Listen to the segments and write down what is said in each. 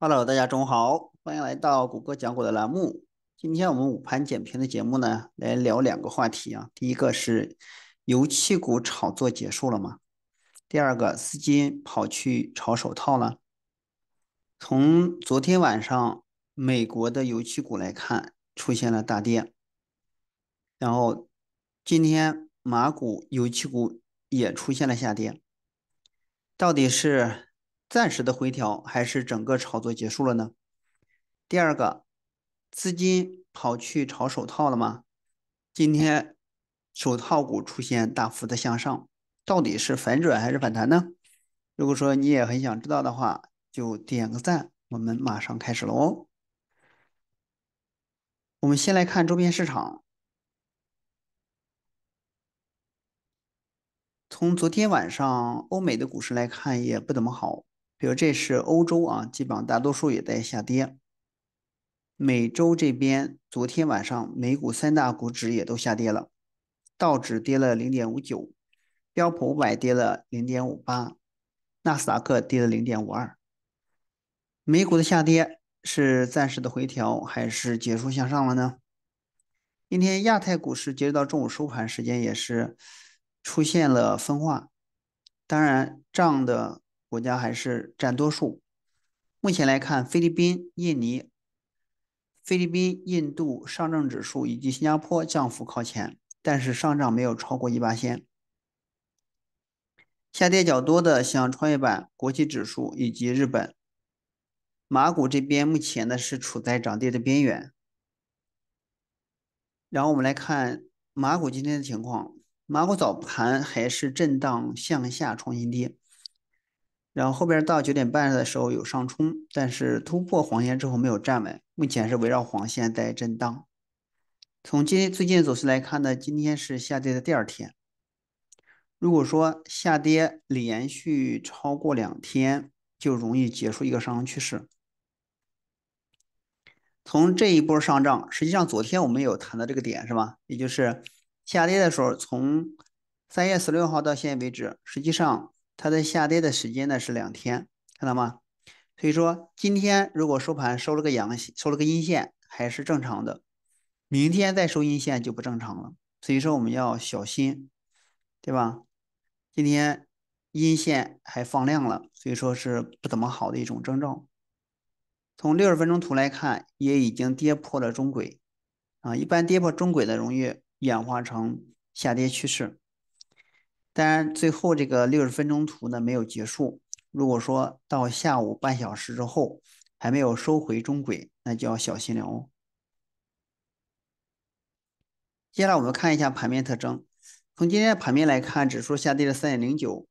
Hello，大家中午好，欢迎来到谷歌讲股的栏目。今天我们午盘点评的节目呢，来聊两个话题啊。第一个是油气股炒作结束了吗？第二个，资金跑去炒手套了。从昨天晚上美国的油气股来看，出现了大跌，然后今天马股、油气股也出现了下跌，到底是？暂时的回调还是整个炒作结束了呢？第二个，资金跑去炒手套了吗？今天手套股出现大幅的向上，到底是反转还是反弹呢？如果说你也很想知道的话，就点个赞，我们马上开始了哦。我们先来看周边市场，从昨天晚上欧美的股市来看，也不怎么好。比如这是欧洲啊，基本上大多数也在下跌。美洲这边，昨天晚上美股三大股指也都下跌了，道指跌了零点五九，标普五百跌了零点五八，纳斯达克跌了零点五二。美股的下跌是暂时的回调，还是结束向上了呢？今天亚太股市截止到中午收盘时间也是出现了分化，当然涨的。国家还是占多数。目前来看，菲律宾、印尼、菲律宾、印度上证指数以及新加坡降幅靠前，但是上涨没有超过一八线。下跌较多的像创业板、国企指数以及日本、马股这边目前呢是处在涨跌的边缘。然后我们来看马股今天的情况，马股早盘还是震荡向下，创新低。然后后边到九点半的时候有上冲，但是突破黄线之后没有站稳，目前是围绕黄线在震荡。从今最近走势来看呢，今天是下跌的第二天。如果说下跌连续超过两天，就容易结束一个上升趋势。从这一波上涨，实际上昨天我们有谈到这个点是吧？也就是下跌的时候，从三月十六号到现在为止，实际上。它的下跌的时间呢是两天，看到吗？所以说今天如果收盘收了个阳线，收了个阴线还是正常的，明天再收阴线就不正常了。所以说我们要小心，对吧？今天阴线还放量了，所以说是不怎么好的一种征兆。从六十分钟图来看，也已经跌破了中轨啊，一般跌破中轨的容易演化成下跌趋势。当然，最后这个六十分钟图呢没有结束。如果说到下午半小时之后还没有收回中轨，那就要小心了哦。接下来我们看一下盘面特征。从今天的盘面来看，指数下跌了三点零九，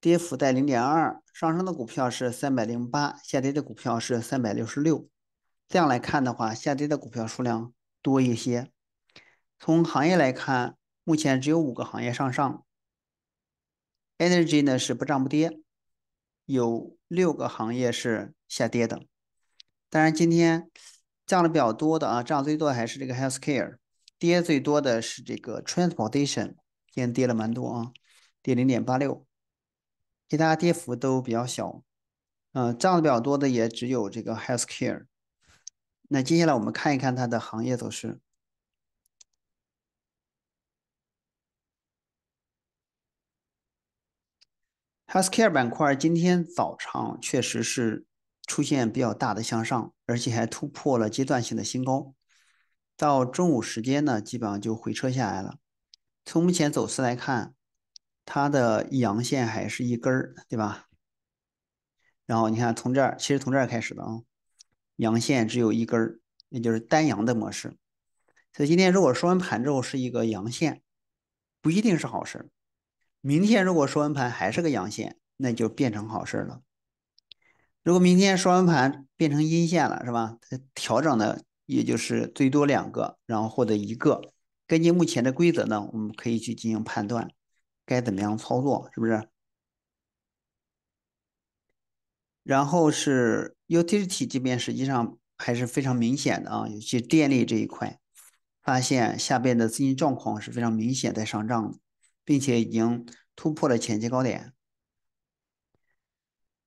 跌幅在零点二。上升的股票是三百零八，下跌的股票是三百六十六。这样来看的话，下跌的股票数量多一些。从行业来看，目前只有五个行业上上。Energy 呢是不涨不跌，有六个行业是下跌的。当然今天降的比较多的啊，涨最多的还是这个 Health Care，跌最多的是这个 Transportation，今天跌了蛮多啊，跌零点八六。其他跌幅都比较小，嗯，涨的比较多的也只有这个 Health Care。那接下来我们看一看它的行业走势。Healthcare 板块今天早上确实是出现比较大的向上，而且还突破了阶段性的新高。到中午时间呢，基本上就回撤下来了。从目前走势来看，它的阳线还是一根儿，对吧？然后你看，从这儿其实从这儿开始的啊，阳线只有一根儿，也就是单阳的模式。所以今天如果说完盘之后是一个阳线，不一定是好事。明天如果收完盘还是个阳线，那就变成好事了。如果明天收完盘变成阴线了，是吧？调整的也就是最多两个，然后或者一个。根据目前的规则呢，我们可以去进行判断，该怎么样操作，是不是？然后是 utility 这边实际上还是非常明显的啊，尤其电力这一块，发现下边的资金状况是非常明显在上涨的。并且已经突破了前期高点。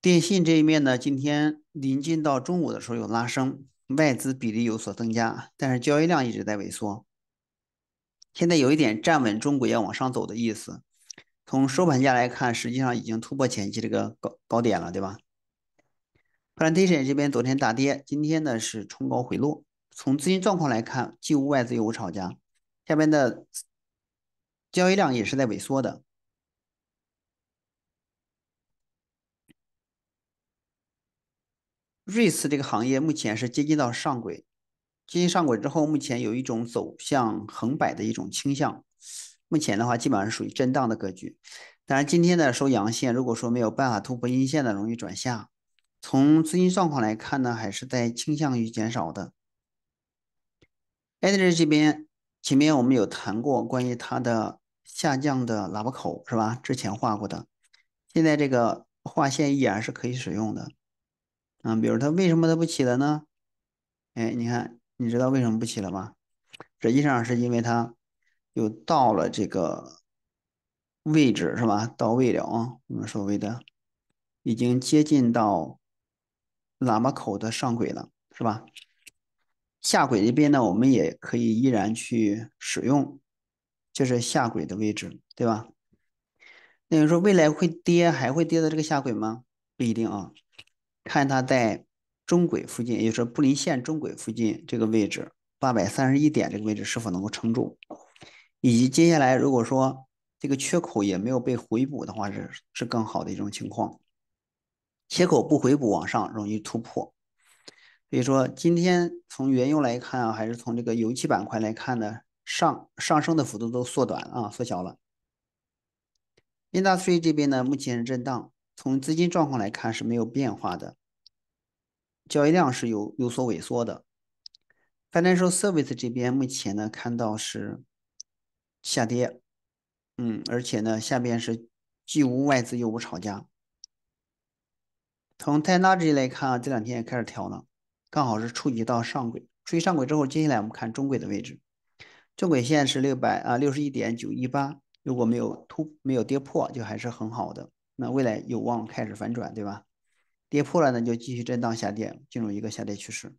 电信这一面呢，今天临近到中午的时候有拉升，外资比例有所增加，但是交易量一直在萎缩。现在有一点站稳中轨要往上走的意思。从收盘价来看，实际上已经突破前期这个高高点了，对吧？Plantation 这边昨天大跌，今天呢是冲高回落。从资金状况来看，既无外资又无炒家。下面的。交易量也是在萎缩的。瑞斯这个行业目前是接近到上轨，接近上轨之后，目前有一种走向横摆的一种倾向。目前的话，基本上是属于震荡的格局。当然，今天的收阳线，如果说没有办法突破阴线的，容易转下。从资金状况来看呢，还是在倾向于减少的。e 德 g 这边前面我们有谈过关于它的。下降的喇叭口是吧？之前画过的，现在这个画线依然是可以使用的。嗯，比如它为什么它不起了呢？哎，你看，你知道为什么不起了吗？实际上是因为它又到了这个位置是吧？到位了啊，我们所谓的已经接近到喇叭口的上轨了是吧？下轨这边呢，我们也可以依然去使用。就是下轨的位置，对吧？那你说未来会跌，还会跌到这个下轨吗？不一定啊，看它在中轨附近，也就是布林线中轨附近这个位置，八百三十一点这个位置是否能够撑住，以及接下来如果说这个缺口也没有被回补的话，是是更好的一种情况。缺口不回补，往上容易突破。所以说，今天从原油来看啊，还是从这个油气板块来看呢？上上升的幅度都缩短啊，缩小了。i n d u s t r y 这边呢，目前是震荡，从资金状况来看是没有变化的，交易量是有有所萎缩的。Financial Service 这边目前呢，看到是下跌，嗯，而且呢下边是既无外资又无炒家。从 Technology 来看啊，这两天也开始调了，刚好是触及到上轨，触及上轨之后，接下来我们看中轨的位置。中轨线是六百啊，六十一点九一八，如果没有突没有跌破，就还是很好的。那未来有望开始反转，对吧？跌破了，呢，就继续震荡下跌，进入一个下跌趋势。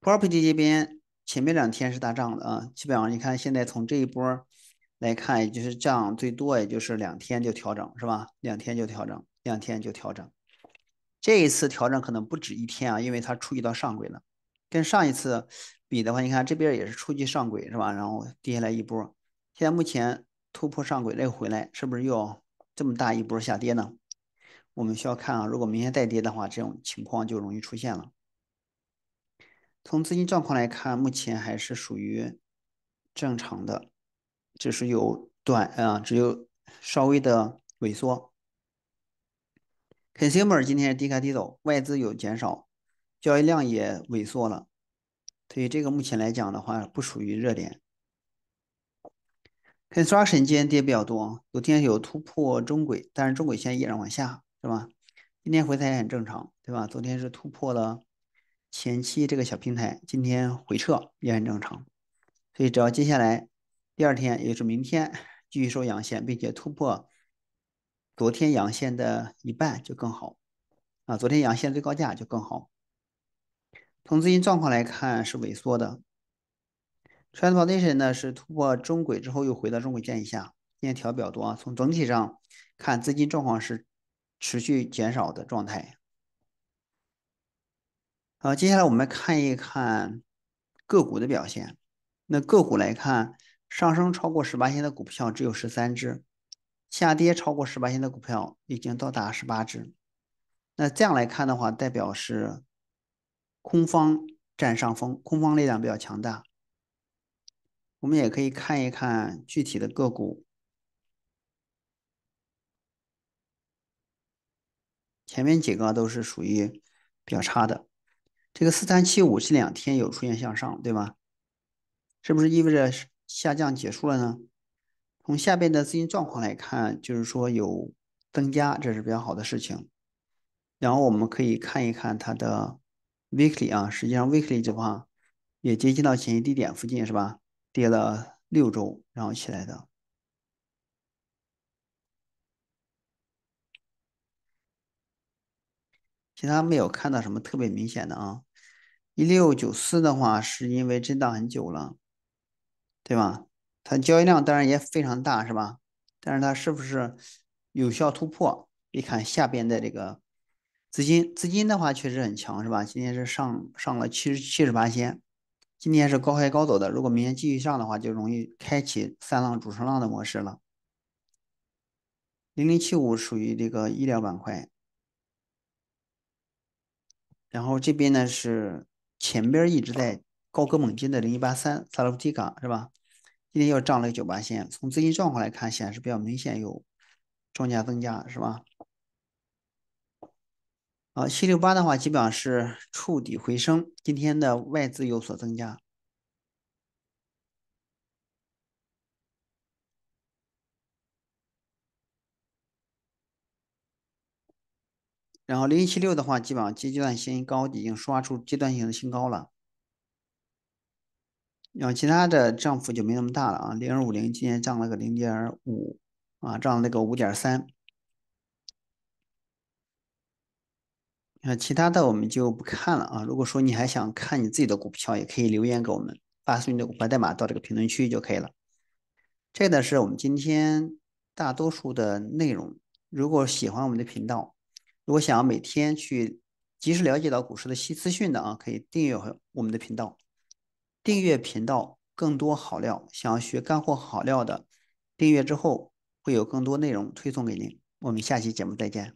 Property 这边前面两天是大涨的啊，基本上你看现在从这一波来看，也就是涨最多也就是两天就调整，是吧？两天就调整，两天就调整。这一次调整可能不止一天啊，因为它触及到上轨了，跟上一次。比的话，你看这边也是触及上轨是吧？然后跌下来一波，现在目前突破上轨再回来，是不是又这么大一波下跌呢？我们需要看啊，如果明天再跌的话，这种情况就容易出现了。从资金状况来看，目前还是属于正常的，只是有短啊，只有稍微的萎缩。Consumer 今天是低开低走，外资有减少，交易量也萎缩了。所以这个目前来讲的话，不属于热点。n s i o 神今天跌比较多，昨天有突破中轨，但是中轨线依然往下，是吧？今天回踩也很正常，对吧？昨天是突破了前期这个小平台，今天回撤也很正常。所以只要接下来第二天，也就是明天继续收阳线，并且突破昨天阳线的一半就更好啊！昨天阳线最高价就更好。从资金状况来看是萎缩的。Transportation 呢是突破中轨之后又回到中轨线以下，线条比较多啊。从整体上看，资金状况是持续减少的状态。好，接下来我们看一看个股的表现。那个股来看，上升超过十八天的股票只有十三只，下跌超过十八天的股票已经到达十八只。那这样来看的话，代表是。空方占上风，空方力量比较强大。我们也可以看一看具体的个股，前面几个都是属于比较差的。这个四三七五这两天有出现向上，对吗？是不是意味着下降结束了呢？从下边的资金状况来看，就是说有增加，这是比较好的事情。然后我们可以看一看它的。Weekly 啊，实际上 Weekly 的话也接近到前期低点附近是吧？跌了六周然后起来的，其他没有看到什么特别明显的啊。一六九四的话，是因为震荡很久了，对吧？它交易量当然也非常大是吧？但是它是不是有效突破？你看下边的这个。资金资金的话确实很强是吧？今天是上上了七十七十八仙，今天是高开高走的。如果明天继续上的话，就容易开启三浪主升浪的模式了。零零七五属于这个医疗板块，然后这边呢是前边一直在高歌猛进的零一八三萨洛夫蒂港是吧？今天又涨了九八线，从资金状况来看，显示比较明显有庄家增加是吧？啊，七六八的话，基本上是触底回升，今天的外资有所增加。然后零七六的话，基本上阶段性高已经刷出阶段性的新高了。然后其他的涨幅就没那么大了啊，零二五零今天涨了个零点五，啊，涨了个五点三。那其他的我们就不看了啊。如果说你还想看你自己的股票，也可以留言给我们，发送你的股票代码到这个评论区就可以了。这呢是我们今天大多数的内容。如果喜欢我们的频道，如果想要每天去及时了解到股市的新资讯的啊，可以订阅我们的频道。订阅频道，更多好料。想要学干货好料的，订阅之后会有更多内容推送给您。我们下期节目再见。